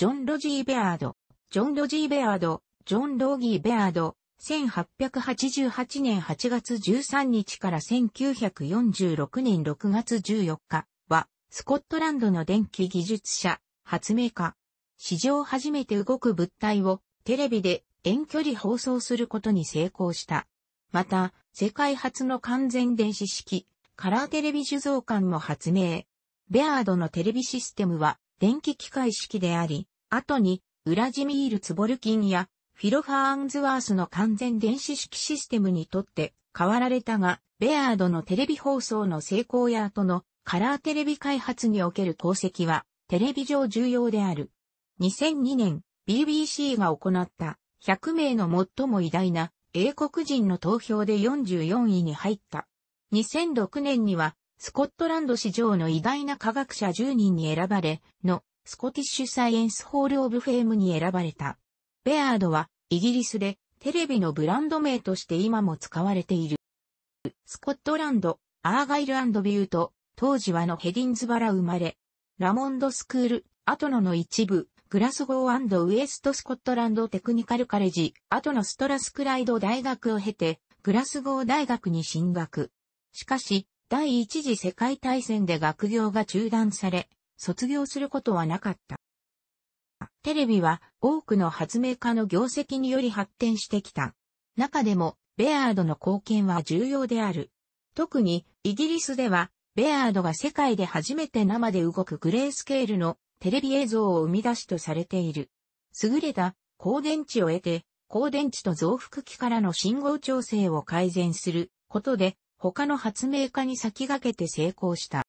ジョン・ロジー・ベアード、ジョン・ロジー・ベアード、ジョン・ローギー・ベアード、1888年8月13日から1946年6月14日は、スコットランドの電気技術者、発明家。史上初めて動く物体をテレビで遠距離放送することに成功した。また、世界初の完全電子式、カラーテレビ受像館も発明。ベアードのテレビシステムは電気機械式であり、後に、ウラジミール・ツボルキンや、フィロファーンズワースの完全電子式システムにとって変わられたが、ベアードのテレビ放送の成功や後のカラーテレビ開発における功績は、テレビ上重要である。2002年、BBC が行った100名の最も偉大な英国人の投票で44位に入った。2006年には、スコットランド史上の偉大な科学者10人に選ばれ、のスコティッシュサイエンスホールオブフェームに選ばれた。ベアードは、イギリスで、テレビのブランド名として今も使われている。スコットランド、アーガイルビュート、当時はのヘディンズバラ生まれ、ラモンドスクール、アトノの一部、グラスゴーウエストスコットランドテクニカルカレッジ、アトノストラスクライド大学を経て、グラスゴー大学に進学。しかし、第一次世界大戦で学業が中断され、卒業することはなかった。テレビは多くの発明家の業績により発展してきた。中でも、ベアードの貢献は重要である。特に、イギリスでは、ベアードが世界で初めて生で動くグレースケールのテレビ映像を生み出しとされている。優れた光電池を得て、光電池と増幅器からの信号調整を改善することで、他の発明家に先駆けて成功した。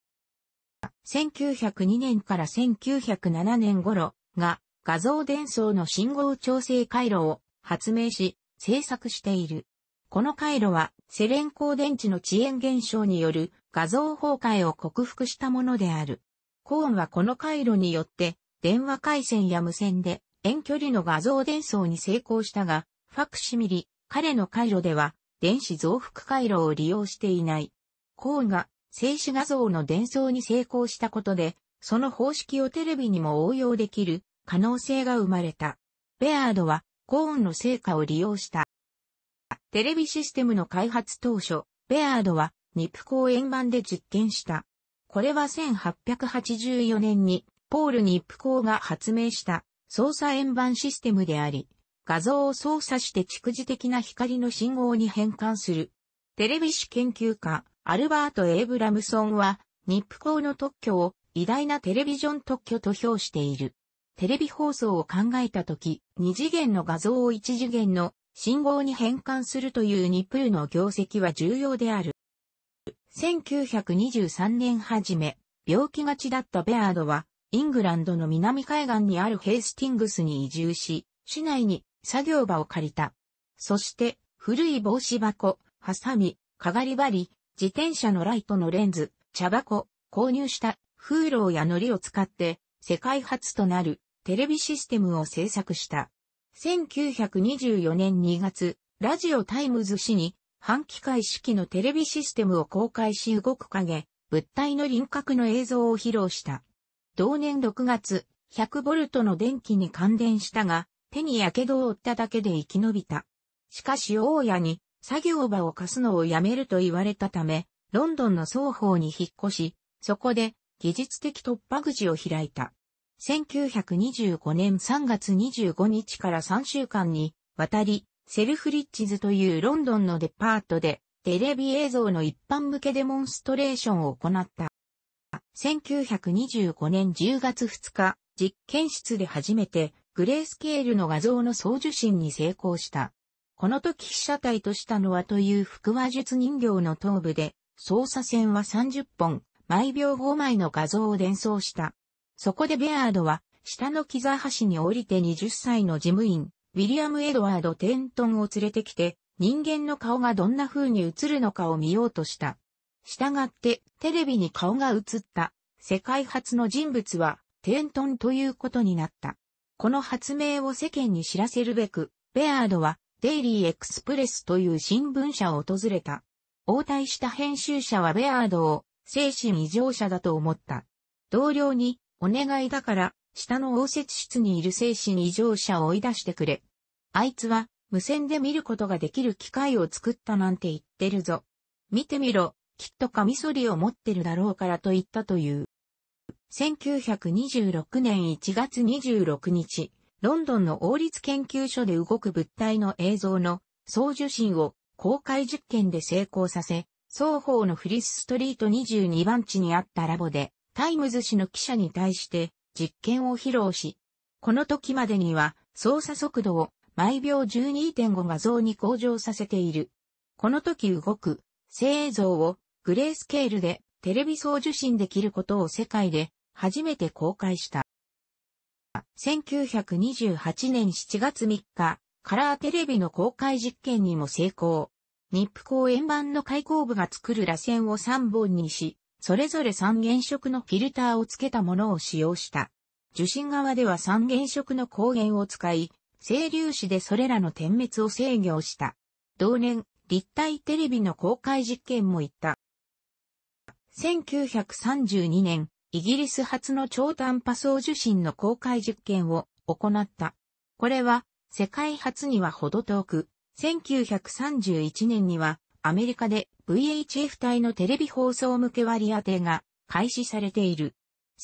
1902年から1907年頃が画像伝送の信号調整回路を発明し制作している。この回路はセレン光電池の遅延現象による画像崩壊を克服したものである。コーンはこの回路によって電話回線や無線で遠距離の画像伝送に成功したが、ファクシミリ、彼の回路では電子増幅回路を利用していない。コーンが静止画像の伝送に成功したことで、その方式をテレビにも応用できる可能性が生まれた。ベアードはコーンの成果を利用した。テレビシステムの開発当初、ベアードはニプコー円盤で実験した。これは1884年にポール・ニップコーが発明した操作円盤システムであり、画像を操作して蓄次的な光の信号に変換する。テレビ視研究家、アルバート・エイブラムソンは、ニップ校の特許を偉大なテレビジョン特許と評している。テレビ放送を考えたとき、二次元の画像を一次元の信号に変換するというニップルの業績は重要である。1923年初め、病気がちだったベアードは、イングランドの南海岸にあるヘイスティングスに移住し、市内に作業場を借りた。そして、古い帽子箱、ハサミ、かがり針、自転車のライトのレンズ、茶箱、購入した風呂や糊を使って世界初となるテレビシステムを制作した。1924年2月、ラジオタイムズ誌に半機械式のテレビシステムを公開し動く影、物体の輪郭の映像を披露した。同年6月、100ボルトの電気に感電したが、手に火傷を負っただけで生き延びた。しかし大家に作業場を貸すのをやめると言われたため、ロンドンの双方に引っ越し、そこで技術的突破口を開いた。1925年3月25日から3週間に渡り、セルフリッチズというロンドンのデパートで、テレビ映像の一般向けデモンストレーションを行った。1925年10月2日、実験室で初めて、グレースケールの画像の送受信に成功した。この時被写体としたのはという腹話術人形の頭部で、操作線は30本、毎秒5枚の画像を伝送した。そこでベアードは、下の木沢橋に降りて20歳の事務員、ウィリアム・エドワード・テントンを連れてきて、人間の顔がどんな風に映るのかを見ようとした。したがって、テレビに顔が映った、世界初の人物は、テントンということになった。この発明を世間に知らせるべく、ベアードは、デイリーエクスプレスという新聞社を訪れた。応対した編集者はベアードを精神異常者だと思った。同僚に、お願いだから、下の応接室にいる精神異常者を追い出してくれ。あいつは、無線で見ることができる機械を作ったなんて言ってるぞ。見てみろ、きっとカミソリを持ってるだろうからと言ったという。1926年1月26日、ロンドンの王立研究所で動く物体の映像の送受信を公開実験で成功させ、双方のフリスストリート22番地にあったラボで、タイムズ氏の記者に対して実験を披露し、この時までには操作速度を毎秒12.5画像に向上させている。この時動く、製映像をグレースケールでテレビ送受信できることを世界で初めて公開した。1928年7月3日、カラーテレビの公開実験にも成功。日布公円盤の開口部が作る螺旋を3本にし、それぞれ3原色のフィルターを付けたものを使用した。受信側では3原色の光源を使い、整粒子でそれらの点滅を制御した。同年、立体テレビの公開実験も行った。1932年、イギリス初の超短波送受信の公開実験を行った。これは世界初にはほど遠く、1931年にはアメリカで VHF 帯のテレビ放送向け割り当てが開始されている。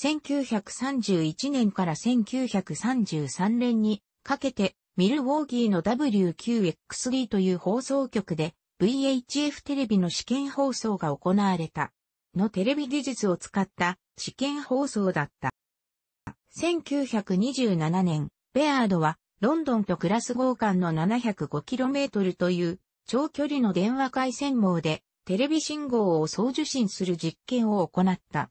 1931年から1933年にかけてミルウォーギーの WQXD という放送局で VHF テレビの試験放送が行われた。のテレビ技術を使った試験放送だった。1927年、ベアードは、ロンドンとクラス号間の 705km という長距離の電話回線網でテレビ信号を送受信する実験を行った。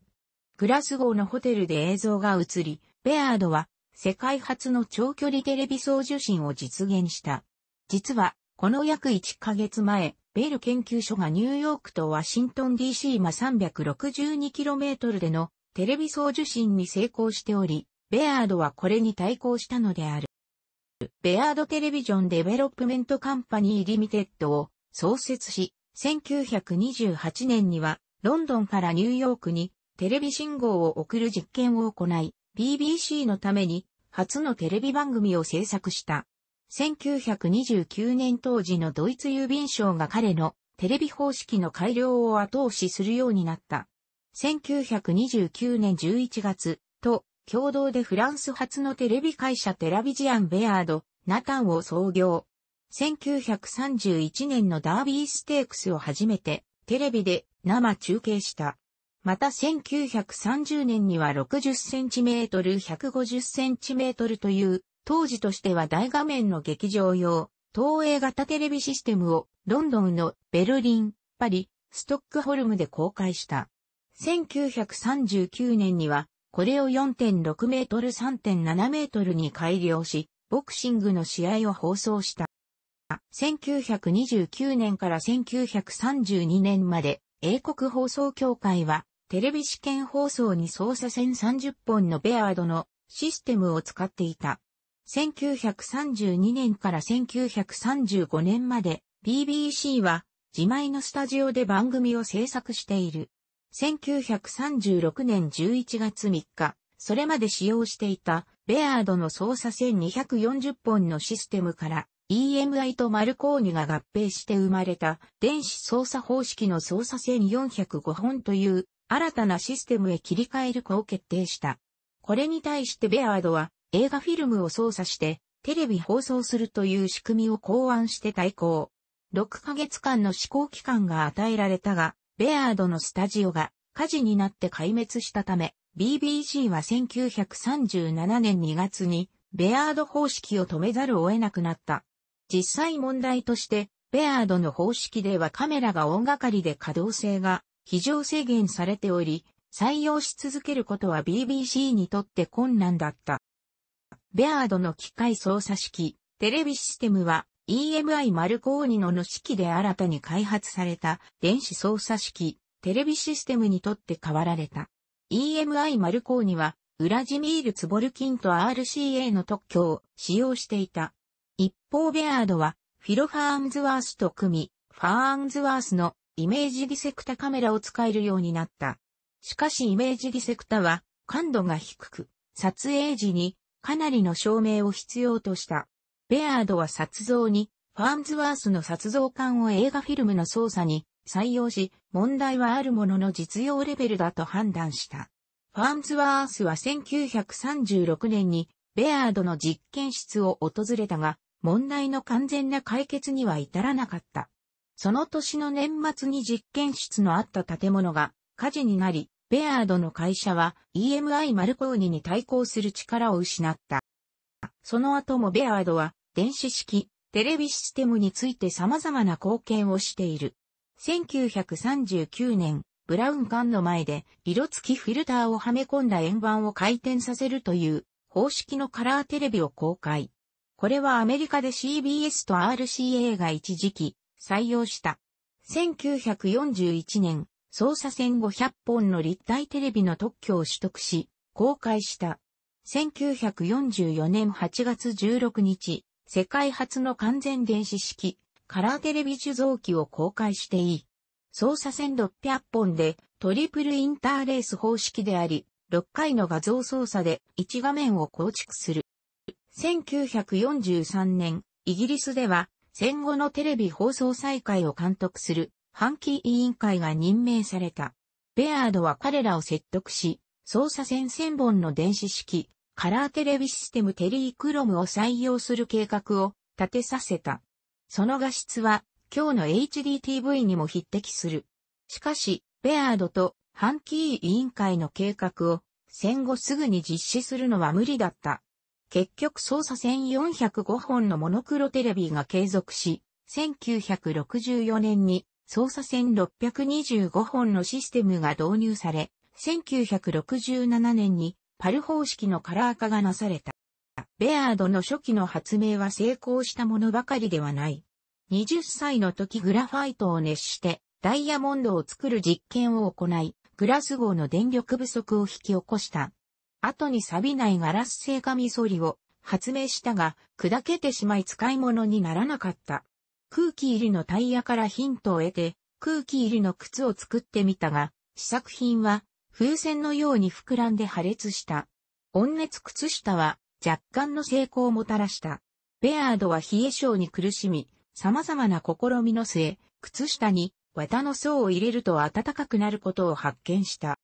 クラス号のホテルで映像が映り、ベアードは世界初の長距離テレビ送受信を実現した。実は、この約1ヶ月前、ベル研究所がニューヨークとワシントン DC ま 362km でのテレビ送受信に成功しており、ベアードはこれに対抗したのである。ベアードテレビジョンデベロップメントカンパニーリミテッドを創設し、1928年にはロンドンからニューヨークにテレビ信号を送る実験を行い、BBC のために初のテレビ番組を制作した。1929年当時のドイツ郵便省が彼のテレビ方式の改良を後押しするようになった。1929年11月、と、共同でフランス初のテレビ会社テラビジアン・ベアード、ナタンを創業。1931年のダービーステークスを初めて、テレビで生中継した。また1930年には6 0トル1 5 0トルという、当時としては大画面の劇場用、投影型テレビシステムをロンドンのベルリン、パリ、ストックホルムで公開した。1939年には、これを4.6メートル3.7メートルに改良し、ボクシングの試合を放送した。1929年から1932年まで、英国放送協会は、テレビ試験放送に操作線30本のベアードのシステムを使っていた。1932年から1935年まで BBC は自前のスタジオで番組を制作している。1936年11月3日、それまで使用していたベアードの操作1240本のシステムから EMI とマルコーニが合併して生まれた電子操作方式の操作1405本という新たなシステムへ切り替える子を決定した。これに対してベアードは映画フィルムを操作してテレビ放送するという仕組みを考案して対抗。6ヶ月間の試行期間が与えられたが、ベアードのスタジオが火事になって壊滅したため、BBC は1937年2月にベアード方式を止めざるを得なくなった。実際問題として、ベアードの方式ではカメラが大掛かりで可動性が非常制限されており、採用し続けることは BBC にとって困難だった。ベアードの機械操作式、テレビシステムは EMI マルコーニのの式で新たに開発された電子操作式、テレビシステムにとって変わられた。EMI マルコーニは、ウラジミール・ツボルキンと RCA の特許を使用していた。一方ベアードは、フィロ・ファーンズワースと組み、ファーンズワースのイメージディセクタカメラを使えるようになった。しかしイメージディセクタは感度が低く、撮影時にかなりの照明を必要とした。ベアードは撮像に、ファーンズワースの撮像館を映画フィルムの操作に採用し、問題はあるものの実用レベルだと判断した。ファーンズワースは1936年に、ベアードの実験室を訪れたが、問題の完全な解決には至らなかった。その年の年末に実験室のあった建物が火事になり、ベアードの会社は EMI マルコーニに対抗する力を失った。その後もベアードは電子式、テレビシステムについて様々な貢献をしている。1939年、ブラウン管の前で色付きフィルターをはめ込んだ円盤を回転させるという方式のカラーテレビを公開。これはアメリカで CBS と RCA が一時期採用した。1941年、操作線500本の立体テレビの特許を取得し、公開した。1944年8月16日、世界初の完全電子式、カラーテレビ受像機を公開していい。操作線600本でトリプルインターレース方式であり、6回の画像操作で1画面を構築する。1943年、イギリスでは戦後のテレビ放送再開を監督するハンキー委員会が任命された。ベアードは彼らを説得し、操作線1000本の電子式、カラーテレビシステムテリークロムを採用する計画を立てさせた。その画質は今日の HDTV にも匹敵する。しかし、ベアードとハンキー委員会の計画を戦後すぐに実施するのは無理だった。結局操作1405本のモノクロテレビが継続し、1964年に操作1625本のシステムが導入され、1967年にパル方式のカラー化がなされた。ベアードの初期の発明は成功したものばかりではない。20歳の時グラファイトを熱してダイヤモンドを作る実験を行い、グラス号の電力不足を引き起こした。後に錆びないガラス製紙ソリを発明したが、砕けてしまい使い物にならなかった。空気入りのタイヤからヒントを得て、空気入りの靴を作ってみたが、試作品は風船のように膨らんで破裂した。温熱靴下は若干の成功をもたらした。ベアードは冷え性に苦しみ、様々な試みの末、靴下に綿の層を入れると暖かくなることを発見した。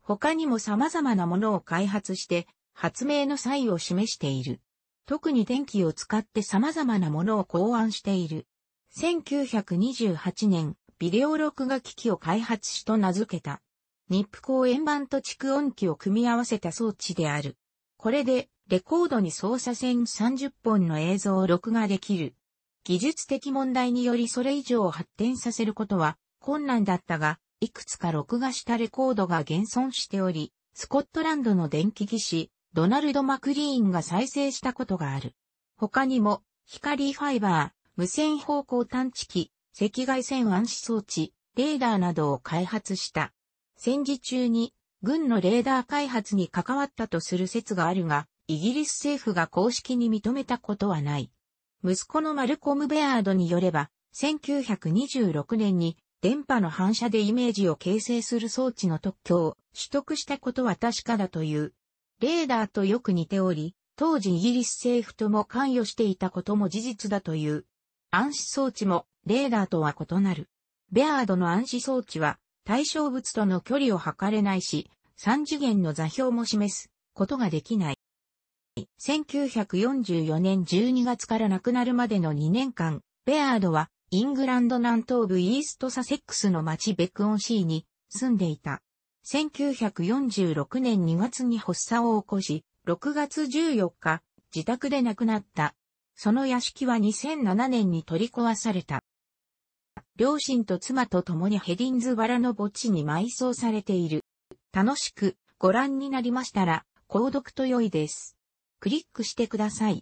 他にも様々なものを開発して、発明の際を示している。特に電気を使って様々なものを考案している。1928年、ビデオ録画機器を開発しと名付けた。ニップ公円盤と蓄音機を組み合わせた装置である。これで、レコードに操作線30本の映像を録画できる。技術的問題によりそれ以上発展させることは困難だったが、いくつか録画したレコードが現存しており、スコットランドの電気技師、ドナルド・マクリーンが再生したことがある。他にも、光ファイバー、無線方向探知機、赤外線暗視装置、レーダーなどを開発した。戦時中に軍のレーダー開発に関わったとする説があるが、イギリス政府が公式に認めたことはない。息子のマルコム・ベアードによれば、1926年に電波の反射でイメージを形成する装置の特許を取得したことは確かだという。レーダーとよく似ており、当時イギリス政府とも関与していたことも事実だという。暗視装置もレーダーとは異なる。ベアードの暗視装置は対象物との距離を測れないし、三次元の座標も示すことができない。1944年12月から亡くなるまでの2年間、ベアードはイングランド南東部イーストサセックスの町ベクオンシーに住んでいた。1946年2月に発作を起こし、6月14日、自宅で亡くなった。その屋敷は2007年に取り壊された。両親と妻と共にヘディンズバラの墓地に埋葬されている。楽しくご覧になりましたら、購読と良いです。クリックしてください。